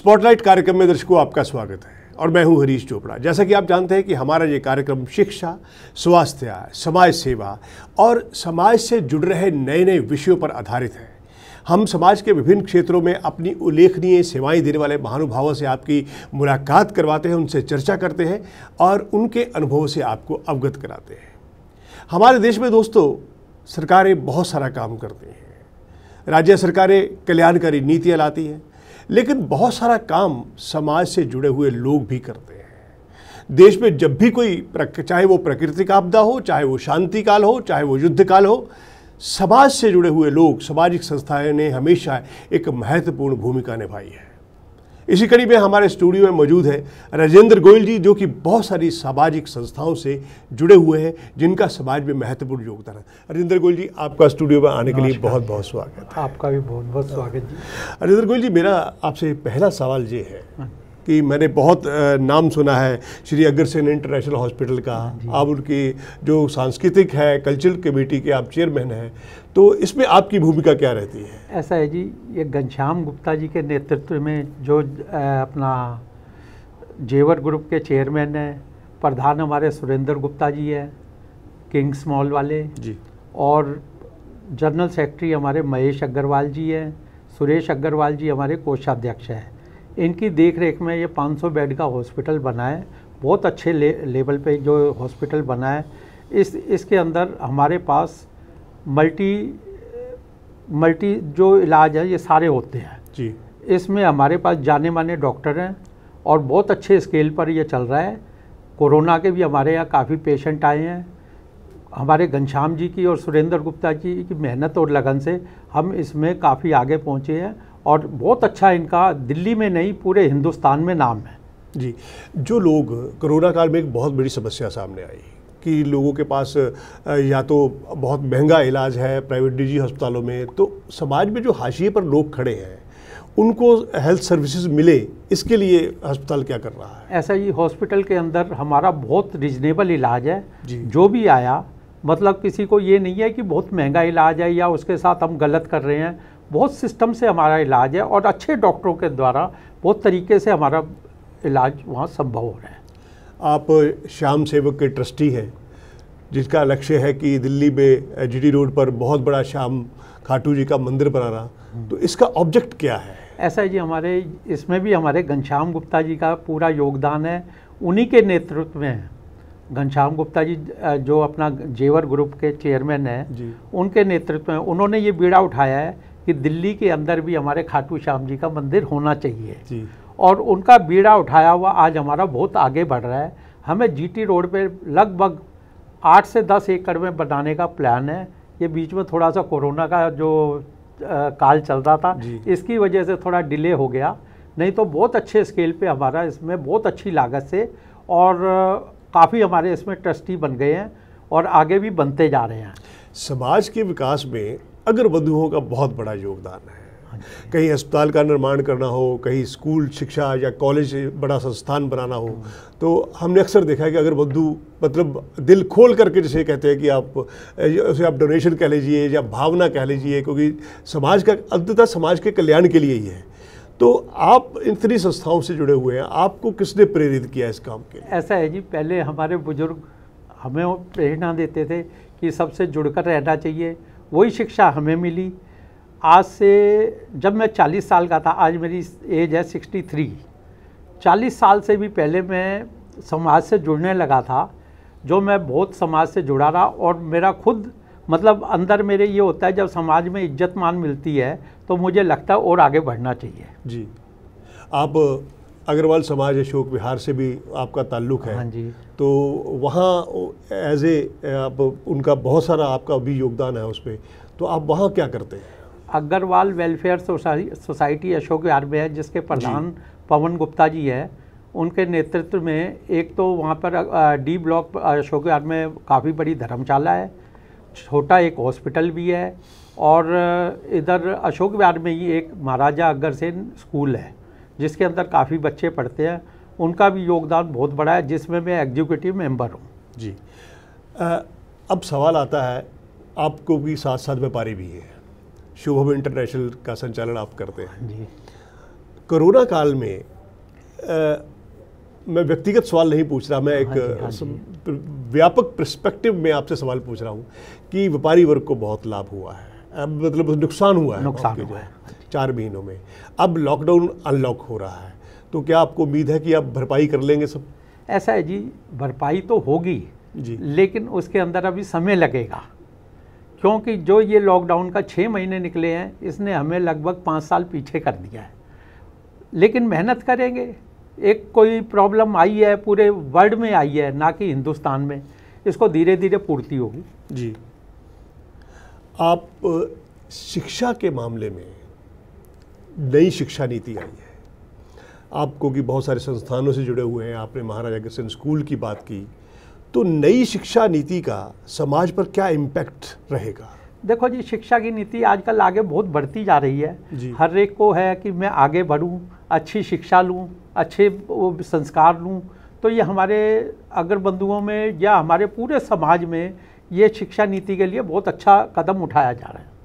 Spotlight कार्यक्रम में दर्शकों आपका स्वागत है और मैं हूं हरीश चोपड़ा जैसा कि आप जानते हैं कि हमारा ये कार्यक्रम शिक्षा स्वास्थ्य समाज सेवा और समाज से जुड़ रहे नए नए विषयों पर आधारित है हम समाज के विभिन्न क्षेत्रों में अपनी उल्लेखनीय सेवाएं देने वाले महानुभावों से आपकी मुलाकात करवाते हैं उनसे चर्चा करते हैं और उनके अनुभवों से आपको अवगत कराते हैं हमारे देश में दोस्तों सरकारें बहुत सारा काम करती हैं राज्य सरकारें कल्याणकारी नीतियाँ लाती हैं लेकिन बहुत सारा काम समाज से जुड़े हुए लोग भी करते हैं देश में जब भी कोई चाहे वो प्राकृतिक आपदा हो चाहे वो शांति काल हो चाहे वो युद्ध काल हो समाज से जुड़े हुए लोग सामाजिक संस्थाएं ने हमेशा एक महत्वपूर्ण भूमिका निभाई है इसी कड़ी में हमारे स्टूडियो में मौजूद है राजेंद्र गोयल जी जो कि बहुत सारी सामाजिक संस्थाओं से जुड़े हुए हैं जिनका समाज में महत्वपूर्ण योगदान है राजेंद्र गोयल जी आपका स्टूडियो में आने के लिए बहुत बहुत स्वागत है आपका भी बहुत बहुत स्वागत जी राजेंद्र गोयल जी मेरा आपसे पहला सवाल ये है हाँ। कि मैंने बहुत नाम सुना है श्री अग्रसेन इंटरनेशनल हॉस्पिटल का हाँ आप उनकी जो सांस्कृतिक है कल्चरल कमेटी के आप चेयरमैन हैं तो इसमें आपकी भूमिका क्या रहती है ऐसा है जी ये घनश्याम गुप्ता जी के नेतृत्व में जो अपना जेवर ग्रुप के चेयरमैन हैं प्रधान हमारे सुरेंद्र गुप्ता जी हैं किंग्स मॉल वाले जी और जनरल सेक्रेटरी हमारे महेश अग्रवाल जी हैं सुरेश अग्रवाल जी हमारे कोषाध्यक्ष हैं इनकी देख रेख में ये 500 बेड का हॉस्पिटल बना है बहुत अच्छे ले, लेवल पे जो हॉस्पिटल बना है इस इसके अंदर हमारे पास मल्टी मल्टी जो इलाज है ये सारे होते हैं जी इसमें हमारे पास जाने माने डॉक्टर हैं और बहुत अच्छे स्केल पर ये चल रहा है कोरोना के भी हमारे यहाँ काफ़ी पेशेंट आए हैं हमारे घनश्याम जी की और सुरेंद्र गुप्ता जी की मेहनत और लगन से हम इसमें काफ़ी आगे पहुँचे हैं और बहुत अच्छा इनका दिल्ली में नहीं पूरे हिंदुस्तान में नाम है जी जो लोग कोरोना काल में एक बहुत बड़ी समस्या सामने आई कि लोगों के पास या तो बहुत महंगा इलाज है प्राइवेट निजी अस्पतालों में तो समाज में जो हाशिए पर लोग खड़े हैं उनको हेल्थ सर्विसेज मिले इसके लिए अस्पताल क्या कर रहा है ऐसा ही हॉस्पिटल के अंदर हमारा बहुत रिजनेबल इलाज है जो भी आया मतलब किसी को ये नहीं है कि बहुत महंगा इलाज है या उसके साथ हम गलत कर रहे हैं बहुत सिस्टम से हमारा इलाज है और अच्छे डॉक्टरों के द्वारा बहुत तरीके से हमारा इलाज वहाँ संभव हो रहा है आप श्याम सेवक के ट्रस्टी हैं जिसका लक्ष्य है कि दिल्ली में जीडी रोड पर बहुत बड़ा श्याम खाटू जी का मंदिर बनाना तो इसका ऑब्जेक्ट क्या है ऐसा जी हमारे इसमें भी हमारे घनश्याम गुप्ता जी का पूरा योगदान है उन्हीं के नेतृत्व में है घनश्याम गुप्ता जी जो अपना जेवर ग्रुप के चेयरमैन हैं उनके नेतृत्व में उन्होंने ये बीड़ा उठाया है कि दिल्ली के अंदर भी हमारे खाटू श्याम जी का मंदिर होना चाहिए और उनका बीड़ा उठाया हुआ आज हमारा बहुत आगे बढ़ रहा है हमें जीटी रोड पे लगभग आठ से दस एकड़ में बनाने का प्लान है ये बीच में थोड़ा सा कोरोना का जो आ, काल चल रहा था इसकी वजह से थोड़ा डिले हो गया नहीं तो बहुत अच्छे स्केल पर हमारा इसमें बहुत अच्छी लागत से और काफ़ी हमारे इसमें ट्रस्टी बन गए हैं और आगे भी बनते जा रहे हैं समाज के विकास में अग्रबंधुओं का बहुत बड़ा योगदान है कहीं अस्पताल का निर्माण करना हो कहीं स्कूल शिक्षा या कॉलेज बड़ा संस्थान बनाना हो तो हमने अक्सर देखा है कि अगर बंधु मतलब दिल खोल करके जैसे कहते हैं कि आप उसे आप डोनेशन कह लीजिए या भावना कह लीजिए क्योंकि समाज का अंततः समाज के कल्याण के लिए ही है तो आप इन तीन संस्थाओं से जुड़े हुए हैं आपको किसने प्रेरित किया इस काम के ऐसा है जी पहले हमारे बुजुर्ग हमें प्रेरणा देते थे कि सबसे जुड़कर रहना चाहिए वही शिक्षा हमें मिली आज से जब मैं 40 साल का था आज मेरी एज है 63 40 साल से भी पहले मैं समाज से जुड़ने लगा था जो मैं बहुत समाज से जुड़ा रहा और मेरा खुद मतलब अंदर मेरे ये होता है जब समाज में इज्जत मान मिलती है तो मुझे लगता है और आगे बढ़ना चाहिए जी आप अग्रवाल समाज अशोक विहार से भी आपका ताल्लुक है हाँ जी तो वहाँ एज ए आप उनका बहुत सारा आपका भी योगदान है उस पर तो आप वहाँ क्या करते हैं अग्रवाल वेलफेयर सोसाइटी अशोक विहार में है जिसके प्रधान पवन गुप्ता जी है उनके नेतृत्व में एक तो वहाँ पर डी ब्लॉक अशोक विहार में काफ़ी बड़ी धर्मशाला है छोटा एक हॉस्पिटल भी है और इधर अशोक विहार में ही एक महाराजा अग्रसेन स्कूल है जिसके अंदर काफ़ी बच्चे पढ़ते हैं उनका भी योगदान बहुत बड़ा है जिसमें मैं एग्जीक्यूटिव मेंबर हूँ जी आ, अब सवाल आता है आपको भी साथ साथ व्यापारी भी है शुभम इंटरनेशनल का संचालन आप करते हैं हाँ जी कोरोना काल में आ, मैं व्यक्तिगत सवाल नहीं पूछ रहा मैं हाँ एक हाँ व्यापक प्रस्पेक्टिव में आपसे सवाल पूछ रहा हूँ कि व्यापारी वर्ग को बहुत लाभ हुआ है अब मतलब नुकसान हुआ है नुकसान हुआ है चार महीनों में अब लॉकडाउन अनलॉक हो रहा है तो क्या आपको उम्मीद है कि आप भरपाई कर लेंगे सब ऐसा है जी भरपाई तो होगी जी लेकिन उसके अंदर अभी समय लगेगा क्योंकि जो ये लॉकडाउन का छः महीने निकले हैं इसने हमें लगभग पाँच साल पीछे कर दिया है लेकिन मेहनत करेंगे एक कोई प्रॉब्लम आई है पूरे वर्ल्ड में आई है ना कि हिंदुस्तान में इसको धीरे धीरे पूर्ति होगी जी आप शिक्षा के मामले में नई शिक्षा नीति आई है आपको कि बहुत सारे संस्थानों से जुड़े हुए हैं आपने महाराजा कृष्ण स्कूल की बात की तो नई शिक्षा नीति का समाज पर क्या इम्पैक्ट रहेगा देखो जी शिक्षा की नीति आजकल आगे बहुत बढ़ती जा रही है हर एक को है कि मैं आगे बढ़ूं अच्छी शिक्षा लूं अच्छे संस्कार लूँ तो ये हमारे अगर बंधुओं में या हमारे पूरे समाज में ये शिक्षा नीति के लिए बहुत अच्छा कदम उठाया जा रहा है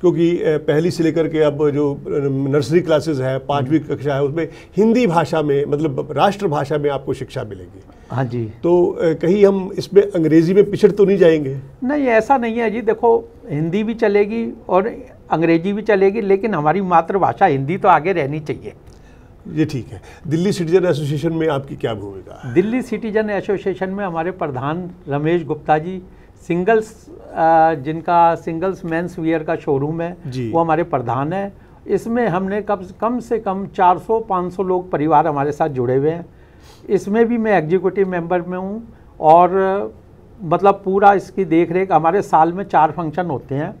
क्योंकि पहली से लेकर के अब जो नर्सरी क्लासेस है पाँचवीं हम्म। कक्षा है उसमें हिंदी भाषा में मतलब राष्ट्रभाषा में आपको शिक्षा मिलेगी हाँ जी तो कहीं हम इसमें अंग्रेजी में पिछड़ तो नहीं जाएंगे नहीं ऐसा नहीं है जी देखो हिंदी भी चलेगी और अंग्रेजी भी चलेगी लेकिन हमारी मातृभाषा हिंदी तो आगे रहनी चाहिए ये ठीक है दिल्ली सिटीजन एसोसिएशन में आपकी क्या भूमिका है दिल्ली सिटीजन एसोसिएशन में हमारे प्रधान रमेश गुप्ता जी सिंगल्स जिनका सिंगल्स मेंस वियर का शोरूम है वो हमारे प्रधान है इसमें हमने कम कम से कम 400-500 लोग परिवार हमारे साथ जुड़े हुए हैं इसमें भी मैं एग्जीक्यूटिव मेंबर में हूँ और मतलब पूरा इसकी देख रेख हमारे साल में चार फंक्शन होते हैं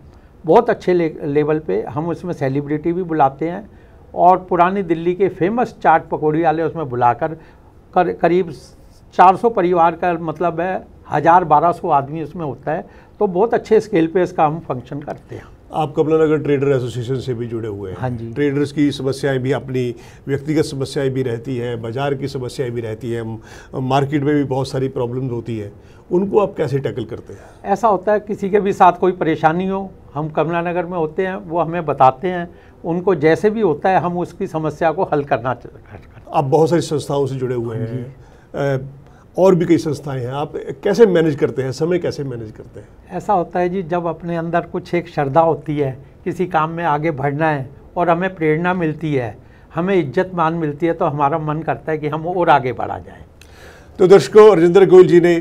बहुत अच्छे ले, लेवल पे हम उसमें सेलिब्रिटी भी बुलाते हैं और पुरानी दिल्ली के फेमस चाट पकौड़ी वाले उसमें बुलाकर कर करीब 400 परिवार का मतलब है हज़ार बारह सौ आदमी उसमें होता है तो बहुत अच्छे स्केल पे इसका हम फंक्शन करते हैं आप कमला नगर ट्रेडर एसोसिएशन से भी जुड़े हुए हैं हाँ जी ट्रेडर्स की समस्याएं भी अपनी व्यक्तिगत समस्याएं भी रहती हैं बाजार की समस्याएं भी रहती हैं मार्केट में भी बहुत सारी प्रॉब्लम होती है उनको आप कैसे टैकल करते हैं ऐसा होता है किसी के भी साथ कोई परेशानी हो हम कमला नगर में होते हैं वो हमें बताते हैं उनको जैसे भी होता है हम उसकी समस्या को हल करना आप बहुत सारी संस्थाओं से जुड़े हुए हाँ हैं और भी कई संस्थाएं हैं आप कैसे मैनेज करते हैं समय कैसे मैनेज करते हैं ऐसा होता है जी जब अपने अंदर कुछ एक श्रद्धा होती है किसी काम में आगे बढ़ना है और हमें प्रेरणा मिलती है हमें इज्जत मान मिलती है तो हमारा मन करता है कि हम और आगे बढ़ा जाए तो दर्शकों राजेंद्र गोयल जी ने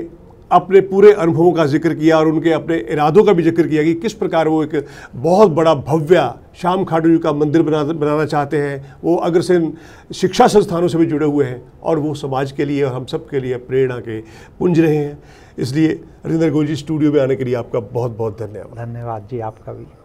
अपने पूरे अनुभवों का जिक्र किया और उनके अपने इरादों का भी जिक्र किया कि किस प्रकार वो एक बहुत बड़ा भव्य श्याम खाडू जी का मंदिर बना बनाना चाहते हैं वो अग्रसेन शिक्षा संस्थानों से भी जुड़े हुए हैं और वो समाज के लिए और हम सब के लिए प्रेरणा के पुंज रहे हैं इसलिए रिंदर गोल जी स्टूडियो में आने के लिए आपका बहुत बहुत धन्यवाद धन्यवाद जी आपका भी